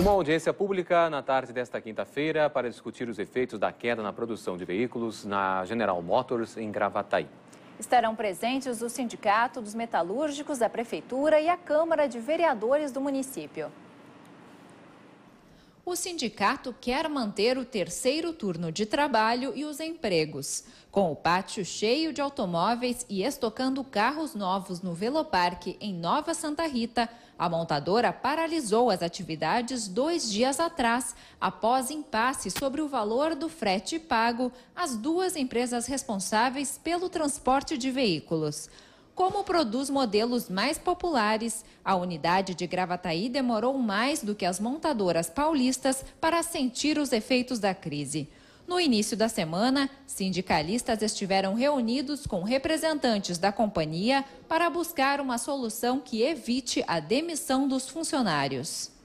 Uma audiência pública na tarde desta quinta-feira para discutir os efeitos da queda na produção de veículos na General Motors em Gravataí. Estarão presentes o Sindicato dos Metalúrgicos da Prefeitura e a Câmara de Vereadores do município. O sindicato quer manter o terceiro turno de trabalho e os empregos. Com o pátio cheio de automóveis e estocando carros novos no Veloparque, em Nova Santa Rita, a montadora paralisou as atividades dois dias atrás, após impasse sobre o valor do frete pago às duas empresas responsáveis pelo transporte de veículos. Como produz modelos mais populares, a unidade de Gravataí demorou mais do que as montadoras paulistas para sentir os efeitos da crise. No início da semana, sindicalistas estiveram reunidos com representantes da companhia para buscar uma solução que evite a demissão dos funcionários.